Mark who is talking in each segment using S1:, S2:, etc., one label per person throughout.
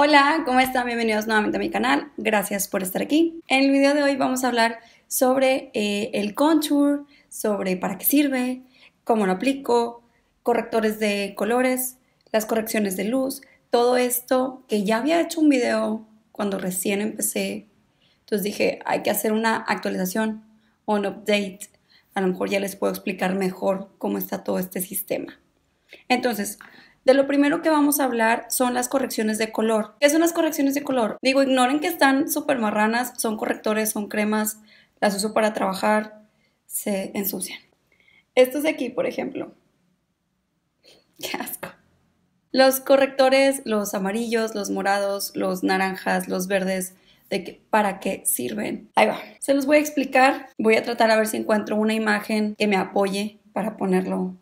S1: Hola, ¿cómo están? Bienvenidos nuevamente a mi canal. Gracias por estar aquí. En el video de hoy vamos a hablar sobre eh, el contour, sobre para qué sirve, cómo lo aplico, correctores de colores, las correcciones de luz, todo esto que ya había hecho un video cuando recién empecé. Entonces dije, hay que hacer una actualización un update. A lo mejor ya les puedo explicar mejor cómo está todo este sistema. Entonces, de lo primero que vamos a hablar son las correcciones de color. ¿Qué son las correcciones de color? Digo, ignoren que están súper marranas, son correctores, son cremas, las uso para trabajar, se ensucian. Estos de aquí, por ejemplo. Qué asco. Los correctores, los amarillos, los morados, los naranjas, los verdes, de que, para qué sirven. Ahí va. Se los voy a explicar. Voy a tratar a ver si encuentro una imagen que me apoye para ponerlo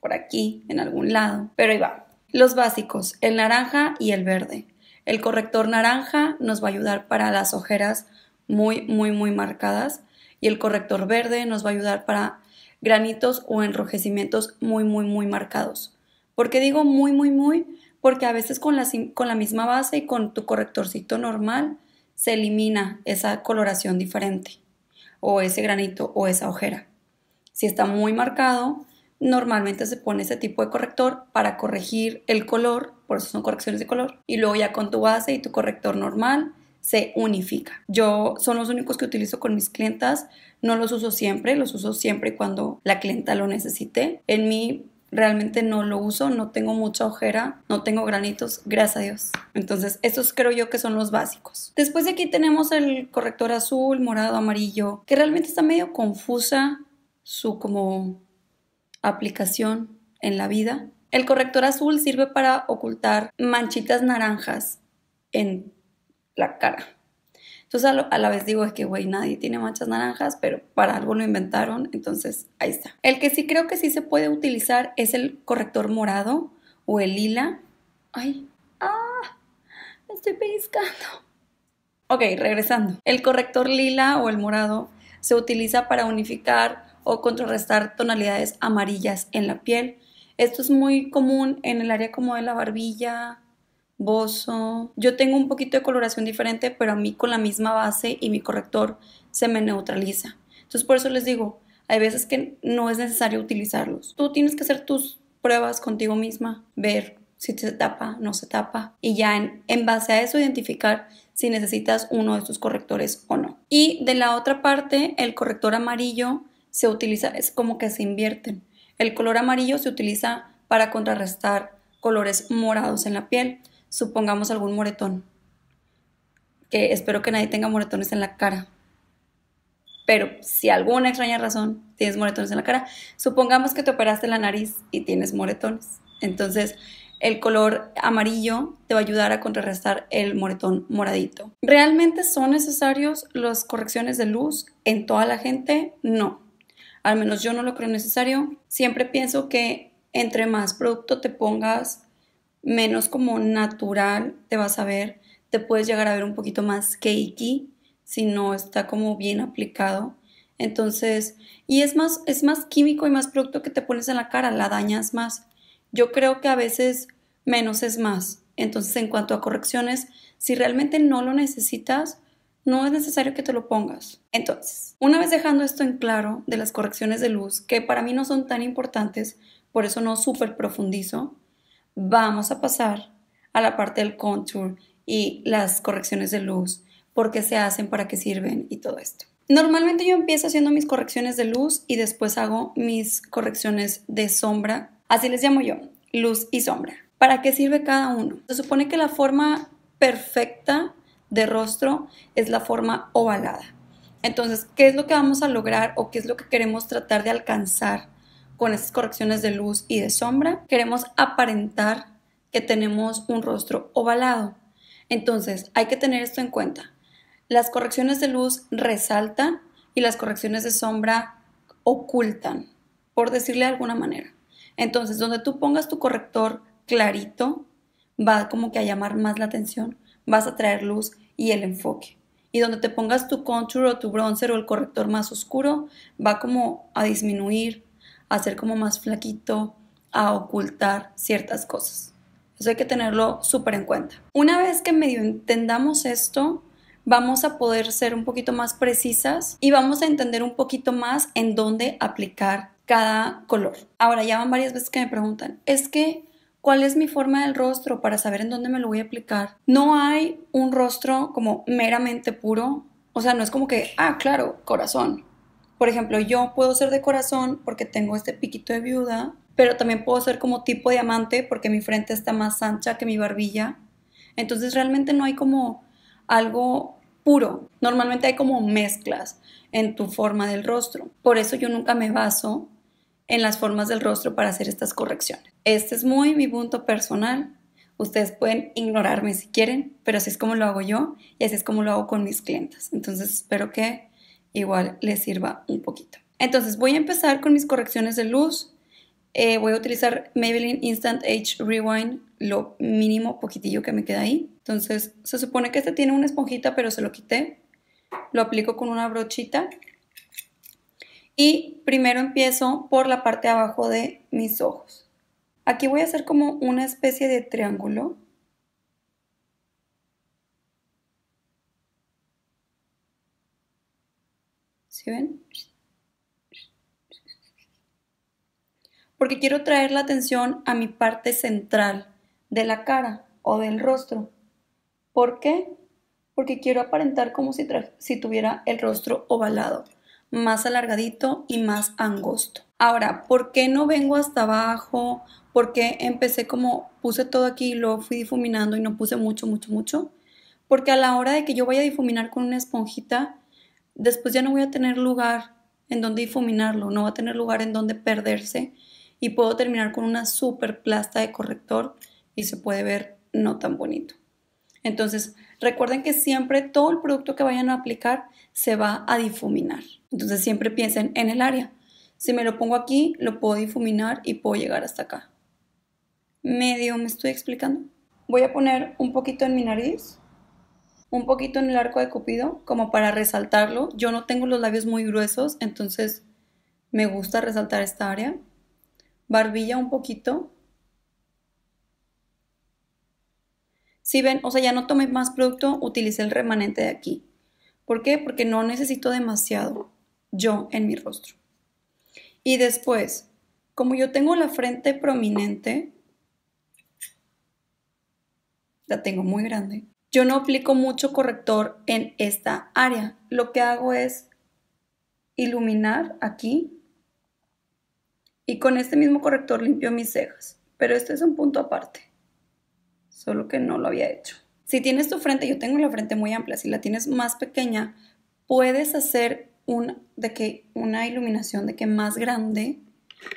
S1: por aquí, en algún lado. Pero ahí va. Los básicos, el naranja y el verde. El corrector naranja nos va a ayudar para las ojeras muy, muy, muy marcadas y el corrector verde nos va a ayudar para granitos o enrojecimientos muy, muy, muy marcados. ¿Por qué digo muy, muy, muy? Porque a veces con la, con la misma base y con tu correctorcito normal se elimina esa coloración diferente o ese granito o esa ojera. Si está muy marcado, normalmente se pone ese tipo de corrector para corregir el color, por eso son correcciones de color, y luego ya con tu base y tu corrector normal se unifica. Yo son los únicos que utilizo con mis clientas, no los uso siempre, los uso siempre cuando la clienta lo necesite. En mí realmente no lo uso, no tengo mucha ojera, no tengo granitos, gracias a Dios. Entonces, estos creo yo que son los básicos. Después de aquí tenemos el corrector azul, morado, amarillo, que realmente está medio confusa su como aplicación en la vida. El corrector azul sirve para ocultar manchitas naranjas en la cara. Entonces a, la vez digo es que, güey, nadie tiene manchas naranjas, pero para algo lo inventaron, entonces ahí está. El que sí creo que sí se puede utilizar es el corrector morado o el lila. Ay, ah, me estoy pellizcando. Ok, regresando. El corrector lila o el morado se utiliza para unificar o contrarrestar tonalidades amarillas en la piel. Esto es muy común en el área como de la barbilla, bozo. Yo tengo un poquito de coloración diferente, pero a mí con la misma base y mi corrector se me neutraliza. Entonces por eso les digo, hay veces que no es necesario utilizarlos. Tú tienes que hacer tus pruebas contigo misma, ver si se tapa, no se tapa, y ya en, en, base a eso identificar si necesitas uno de estos correctores o no. Y de la otra parte, el corrector amarillo se utiliza, es como que se invierten. El color amarillo se utiliza para contrarrestar colores morados en la piel, supongamos algún moretón, que espero que nadie tenga moretones en la cara, pero si alguna extraña razón tienes moretones en la cara, supongamos que te operaste la nariz y tienes moretones. Entonces, el color amarillo te va a ayudar a contrarrestar el moretón moradito. ¿Realmente son necesarios las correcciones de luz en toda la gente? No al menos yo no lo creo necesario. Siempre pienso que entre más producto te pongas, menos como natural te vas a ver, te puedes llegar a ver un poquito más cakey si no está como bien aplicado. Entonces, y es más, es más químico y más producto que te pones en la cara, la dañas más. Yo creo que a veces menos es más. Entonces, en cuanto a correcciones, si realmente no lo necesitas, no es necesario que te lo pongas. Entonces, una vez dejando esto en claro de las correcciones de luz, que para mí no son tan importantes, por eso no súper profundizo, vamos a pasar a la parte del contour y las correcciones de luz, por qué se hacen, para qué sirven y todo esto. Normalmente yo empiezo haciendo mis correcciones de luz y después hago mis correcciones de sombra, así les llamo yo, luz y sombra. ¿Para qué sirve cada uno? Se supone que la forma perfecta de rostro es la forma ovalada. Entonces, ¿qué es lo que vamos a lograr o qué es lo que queremos tratar de alcanzar con estas correcciones de luz y de sombra? Queremos aparentar que tenemos un rostro ovalado. Entonces, hay que tener esto en cuenta. Las correcciones de luz resaltan y las correcciones de sombra ocultan, por decirle de alguna manera. Entonces, donde tú pongas tu corrector clarito, va como que a llamar más la atención vas a traer luz y el enfoque. Y donde te pongas tu contour o tu bronzer o el corrector más oscuro, va como a disminuir, a ser como más flaquito, a ocultar ciertas cosas. Eso hay que tenerlo súper en cuenta. Una vez que medio entendamos esto, vamos a poder ser un poquito más precisas y vamos a entender un poquito más en dónde aplicar cada color. Ahora ya van varias veces que me preguntan, es que cuál es mi forma del rostro para saber en dónde me lo voy a aplicar. No hay un rostro como meramente puro, o sea, no es como que, ah, claro, corazón. Por ejemplo, yo puedo ser de corazón porque tengo este piquito de viuda, pero también puedo ser como tipo de diamante porque mi frente está más ancha que mi barbilla. Entonces realmente no hay como algo puro. Normalmente hay como mezclas en tu forma del rostro. Por eso yo nunca me baso en las formas del rostro para hacer estas correcciones. Este es muy mi punto personal. Ustedes pueden ignorarme si quieren, pero así es como lo hago yo y así es como lo hago con mis clientes. Entonces espero que igual les sirva un poquito. Entonces voy a empezar con mis correcciones de luz. Eh, voy a utilizar Maybelline Instant Age Rewind, lo mínimo poquitillo que me queda ahí. Entonces se supone que este tiene una esponjita, pero se lo quité. Lo aplico con una brochita y primero empiezo por la parte de abajo de mis ojos. Aquí voy a hacer como una especie de triángulo. ¿Sí ven? Porque quiero traer la atención a mi parte central de la cara o del rostro. ¿Por qué? Porque quiero aparentar como si, si tuviera el rostro ovalado más alargadito y más angosto. Ahora, ¿por qué no vengo hasta abajo? ¿Por qué empecé como puse todo aquí y lo fui difuminando y no puse mucho, mucho, mucho? Porque a la hora de que yo vaya a difuminar con una esponjita, después ya no voy a tener lugar en donde difuminarlo, no va a tener lugar en donde perderse y puedo terminar con una super plasta de corrector y se puede ver no tan bonito. Entonces, Recuerden que siempre todo el producto que vayan a aplicar se va a difuminar. Entonces siempre piensen en el área. Si me lo pongo aquí, lo puedo difuminar y puedo llegar hasta acá. Medio me estoy explicando. Voy a poner un poquito en mi nariz, un poquito en el arco de Cupido, como para resaltarlo. Yo no tengo los labios muy gruesos, entonces me gusta resaltar esta área. Barbilla un poquito, Si ven, o sea, ya no tomé más producto, utilicé el remanente de aquí. ¿Por qué? Porque no necesito demasiado yo en mi rostro. Y después, como yo tengo la frente prominente, la tengo muy grande, yo no aplico mucho corrector en esta área. Lo que hago es iluminar aquí y con este mismo corrector limpio mis cejas. Pero este es un punto aparte solo que no lo había hecho. Si tienes tu frente, yo tengo la frente muy amplia, si la tienes más pequeña, puedes hacer de que una iluminación de que más grande,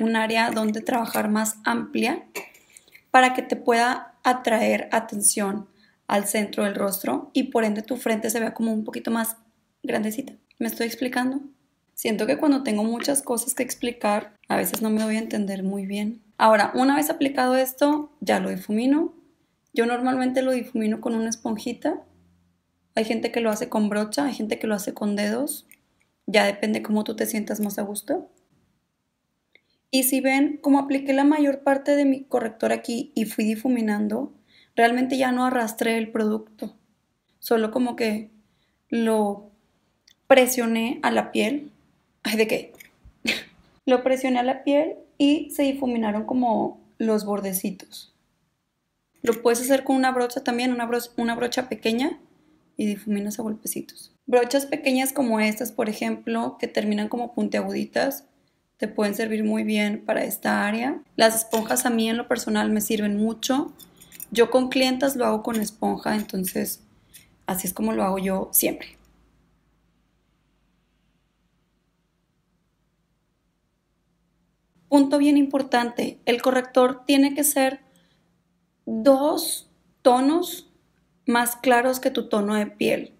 S1: un área donde trabajar más amplia para que te pueda atraer atención al centro del rostro y por ende tu frente se vea como un poquito más grandecita. ¿Me estoy explicando? Siento que cuando tengo muchas cosas que explicar, a veces no me voy a entender muy bien. Ahora, una vez aplicado esto, ya lo difumino yo normalmente lo difumino con una esponjita. Hay gente que lo hace con brocha, hay gente que lo hace con dedos. Ya depende cómo tú te sientas más a gusto. Y si ven, como apliqué la mayor parte de mi corrector aquí y fui difuminando, realmente ya no arrastré el producto. Solo como que lo presioné a la piel. Ay, ¿de qué? lo presioné a la piel y se difuminaron como los bordecitos. Lo puedes hacer con una brocha también, una, brocha, pequeña y difuminas a golpecitos. Brochas pequeñas como estas, por ejemplo, que terminan como puntiaguditas, te pueden servir muy bien para esta área. Las esponjas a mí en lo personal me sirven mucho. Yo con clientas lo hago con esponja, entonces así es como lo hago yo siempre. Punto bien importante, el corrector tiene que ser dos tonos más claros que tu tono de piel.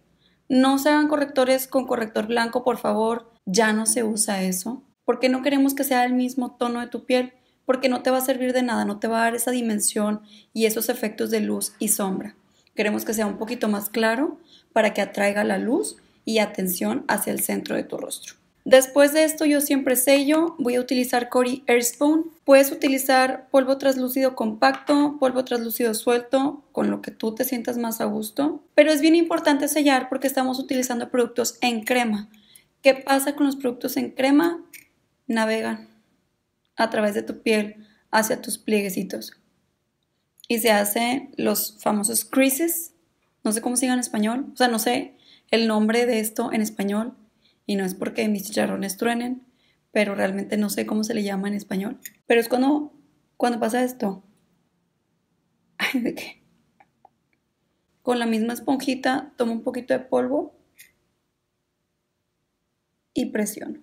S1: No se hagan correctores con corrector blanco, por favor. Ya no se usa eso. Porque no queremos que sea el mismo tono de tu piel. Porque no te va a servir de nada, no te va a dar esa dimensión y esos efectos de luz y sombra. Queremos que sea un poquito más claro para que atraiga la luz y atención hacia el centro de tu rostro. Después de esto yo siempre sello, voy a utilizar Cori Airspoon. Puedes utilizar polvo translúcido compacto, polvo translúcido suelto, con lo que tú te sientas más a gusto. Pero es bien importante sellar porque estamos utilizando productos en crema. ¿Qué pasa con los productos en crema? Navegan a través de tu piel hacia tus plieguecitos. Y se hacen los famosos creases. No sé cómo se en español. O sea, no sé el nombre de esto en español y no es porque mis chicharrones truenen, pero realmente no sé cómo se le llama en español. Pero es cuando, cuando pasa esto. ¿de qué? Con la misma esponjita tomo un poquito de polvo y presiono.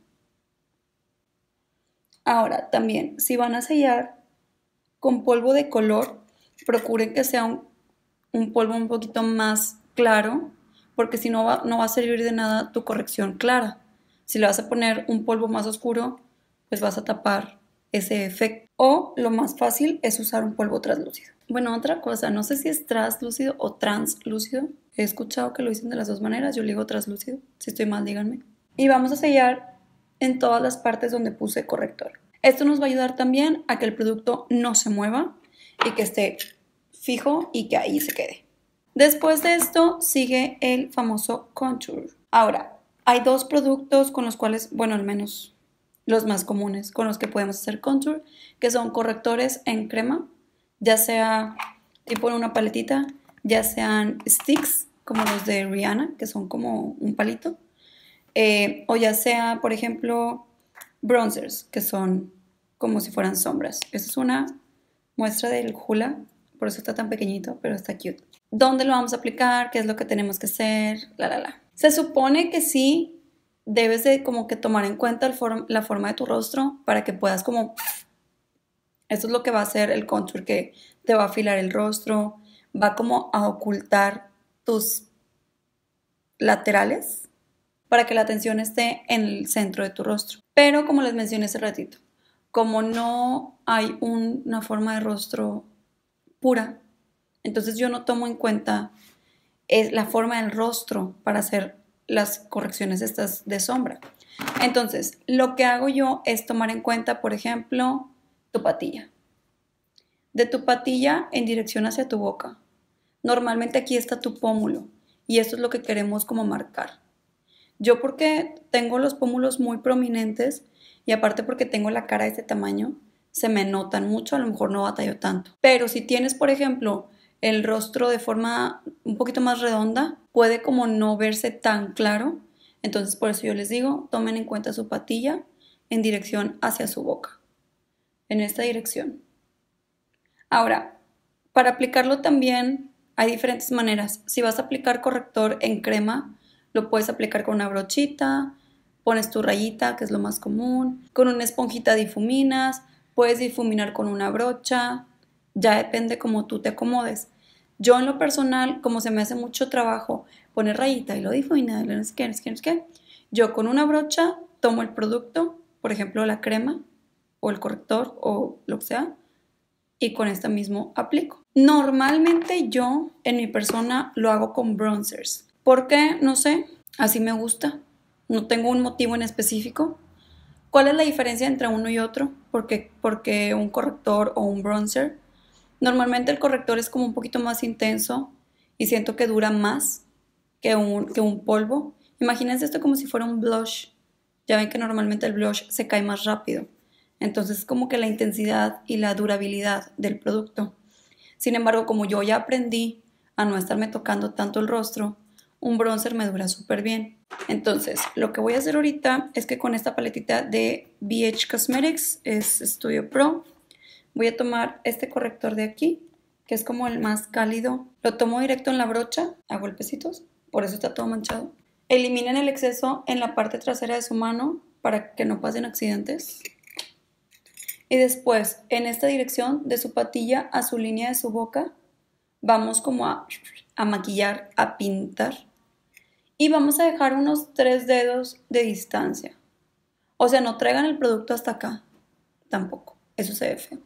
S1: Ahora, también, si van a sellar con polvo de color, procuren que sea un polvo un poquito más claro porque si no no va a servir de nada tu corrección clara. Si le vas a poner un polvo más oscuro, pues vas a tapar ese efecto. O lo más fácil es usar un polvo translúcido. Bueno, otra cosa, no sé si es translúcido o translúcido. He escuchado que lo dicen de las dos maneras, yo le digo translúcido. Si estoy mal, díganme. Y vamos a sellar en todas las partes donde puse corrector. Esto nos va a ayudar también a que el producto no se mueva y que esté fijo y que ahí se quede. Después de esto sigue el famoso contour. Ahora, hay dos productos con los cuales, bueno, al menos los más comunes con los que podemos hacer contour, que son correctores en crema, ya sea tipo en una paletita, ya sean sticks como los de Rihanna, que son como un palito, eh, o ya sea, por ejemplo, bronzers, que son como si fueran sombras. Esta es una muestra del Hula, por eso está tan pequeñito, pero está cute dónde lo vamos a aplicar, qué es lo que tenemos que hacer, la, la, la. Se supone que sí debes de como que tomar en cuenta la forma de tu rostro para que puedas como... Esto es lo que va a hacer el contour que te va a afilar el rostro, va como a ocultar tus laterales para que la atención esté en el centro de tu rostro. Pero como les mencioné hace ratito, como no hay una forma de rostro pura, entonces yo no tomo en cuenta eh, la forma del rostro para hacer las correcciones estas de sombra. Entonces, lo que hago yo es tomar en cuenta, por ejemplo, tu patilla. De tu patilla en dirección hacia tu boca. Normalmente aquí está tu pómulo y esto es lo que queremos como marcar. Yo porque tengo los pómulos muy prominentes y aparte porque tengo la cara de este tamaño, se me notan mucho, a lo mejor no batallo tanto. Pero si tienes, por ejemplo, el rostro de forma un poquito más redonda, puede como no verse tan claro. Entonces por eso yo les digo, tomen en cuenta su patilla en dirección hacia su boca, en esta dirección. Ahora, para aplicarlo también hay diferentes maneras. Si vas a aplicar corrector en crema, lo puedes aplicar con una brochita, pones tu rayita, que es lo más común, con una esponjita difuminas, puedes difuminar con una brocha, ya depende como tú te acomodes. Yo en lo personal, como se me hace mucho trabajo poner rayita y lo dijo no no yo con una brocha tomo el producto, por ejemplo la crema o el corrector o lo que sea, y con esta mismo aplico. Normalmente yo en mi persona lo hago con bronzers. ¿Por qué? No sé, así me gusta. No tengo un motivo en específico. ¿Cuál es la diferencia entre uno y otro? Porque, porque un corrector o un bronzer Normalmente el corrector es como un poquito más intenso y siento que dura más que un, que un polvo. Imagínense esto como si fuera un blush. Ya ven que normalmente el blush se cae más rápido. Entonces como que la intensidad y la durabilidad del producto. Sin embargo, como yo ya aprendí a no estarme tocando tanto el rostro, un bronzer me dura súper bien. Entonces, lo que voy a hacer ahorita es que con esta paletita de BH Cosmetics, es Studio Pro, Voy a tomar este corrector de aquí, que es como el más cálido. Lo tomo directo en la brocha, a golpecitos, por eso está todo manchado. Eliminen el exceso en la parte trasera de su mano para que no pasen accidentes. Y después, en esta dirección de su patilla a su línea de su boca, vamos como a, maquillar, a pintar. Y vamos a dejar unos tres dedos de distancia. O sea, no traigan el producto hasta acá. Tampoco. Eso se ve feo.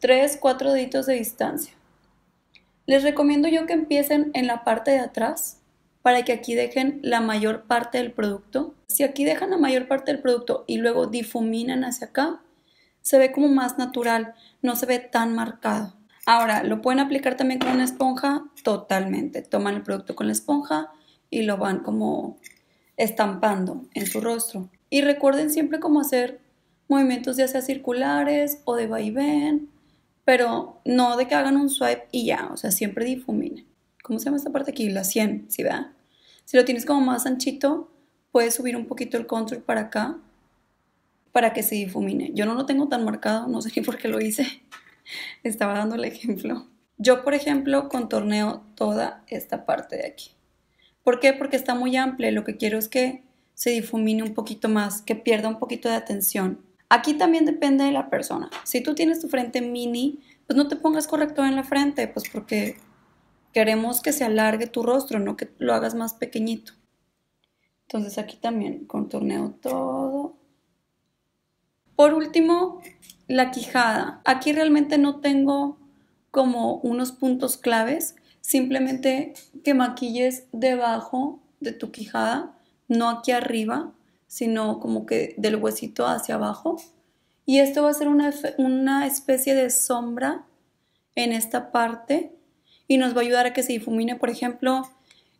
S1: 3, 4 deditos de distancia. Les recomiendo yo que empiecen en la parte de atrás para que aquí dejen la mayor parte del producto. Si aquí dejan la mayor parte del producto y luego difuminan hacia acá, se ve como más natural, no se ve tan marcado. Ahora, lo pueden aplicar también con una esponja totalmente. Toman el producto con la esponja y lo van como estampando en su rostro. Y recuerden siempre cómo hacer movimientos ya sea circulares o de vaivén pero no de que hagan un swipe y ya, o sea, siempre difuminen. ¿Cómo se llama esta parte aquí? La 100, ¿si va Si lo tienes como más anchito, puedes subir un poquito el contour para acá para que se difumine. Yo no lo tengo tan marcado, no sé ni por qué lo hice. Estaba dando el ejemplo. Yo, por ejemplo, contorneo toda esta parte de aquí. ¿Por qué? Porque está muy amplia. Lo que quiero es que se difumine un poquito más, que pierda un poquito de atención. Aquí también depende de la persona. Si tú tienes tu frente mini, pues no te pongas corrector en la frente, pues porque queremos que se alargue tu rostro, no que lo hagas más pequeñito. Entonces aquí también contorneo todo. Por último, la quijada. Aquí realmente no tengo como unos puntos claves, simplemente que maquilles debajo de tu quijada, no aquí arriba, sino como que del huesito hacia abajo. Y esto va a ser una, especie de sombra en esta parte y nos va a ayudar a que se difumine, por ejemplo,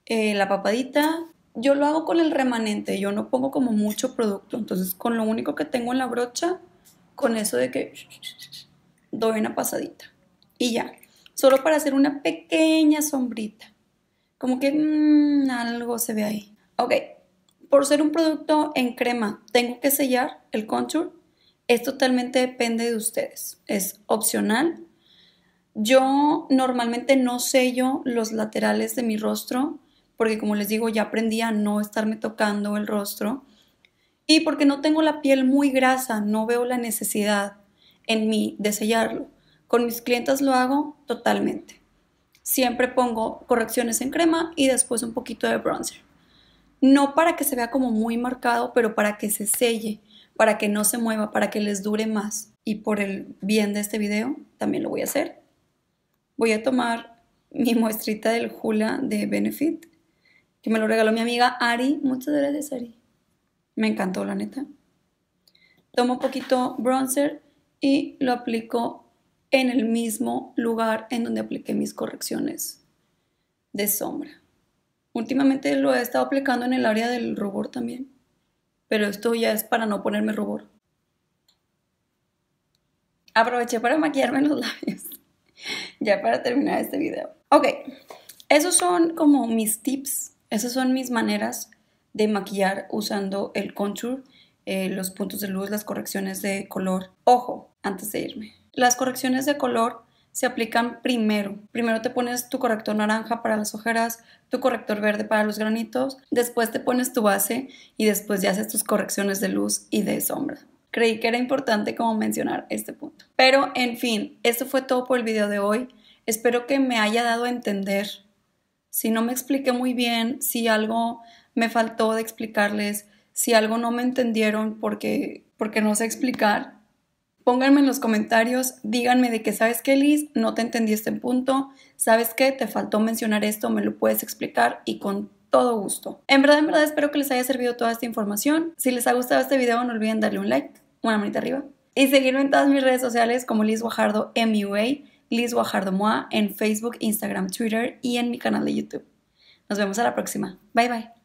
S1: eh, la papadita. Yo lo hago con el remanente, yo no pongo como mucho producto, entonces con lo único que tengo en la brocha, con eso de que doy una pasadita y ya, solo para hacer una pequeña sombrita, como que mm, algo se ve ahí. Ok, por ser un producto en crema, ¿tengo que sellar el contour? Es totalmente depende de ustedes, es opcional. Yo normalmente no sello los laterales de mi rostro porque como les digo ya aprendí a no estarme tocando el rostro y porque no tengo la piel muy grasa, no veo la necesidad en mí de sellarlo. Con mis clientes lo hago totalmente. Siempre pongo correcciones en crema y después un poquito de bronzer no para que se vea como muy marcado, pero para que se selle, para que no se mueva, para que les dure más. Y por el bien de este video también lo voy a hacer. Voy a tomar mi muestrita del Hula de Benefit, que me lo regaló mi amiga Ari. Muchas gracias, Ari. Me encantó, la neta. Tomo un poquito bronzer y lo aplico en el mismo lugar en donde apliqué mis correcciones de sombra. Últimamente lo he estado aplicando en el área del rubor también, pero esto ya es para no ponerme rubor. Aproveché para maquillarme los labios, ya para terminar este video. Ok, esos son como mis tips, esas son mis maneras de maquillar usando el contour, eh, los puntos de luz, las correcciones de color. Ojo, antes de irme, las correcciones de color se aplican primero. Primero te pones tu corrector naranja para las ojeras, tu corrector verde para los granitos, después te pones tu base y después ya haces tus correcciones de luz y de sombra. Creí que era importante como mencionar este punto. Pero en fin, esto fue todo por el video de hoy. Espero que me haya dado a entender. Si no me expliqué muy bien, si algo me faltó de explicarles, si algo no me entendieron porque, porque no sé explicar, pónganme en los comentarios, díganme de qué ¿sabes qué, Liz? No te entendí este punto, ¿sabes qué? Te faltó mencionar esto, me lo puedes explicar y con todo gusto. En verdad, en verdad espero que les haya servido toda esta información. Si les ha gustado este video, no olviden darle un like, una manita arriba y seguirme en todas mis redes sociales como Liz Guajardo MUA, Liz Guajardo MOA en Facebook, Instagram, Twitter y en mi canal de YouTube. Nos vemos a la próxima. Bye bye.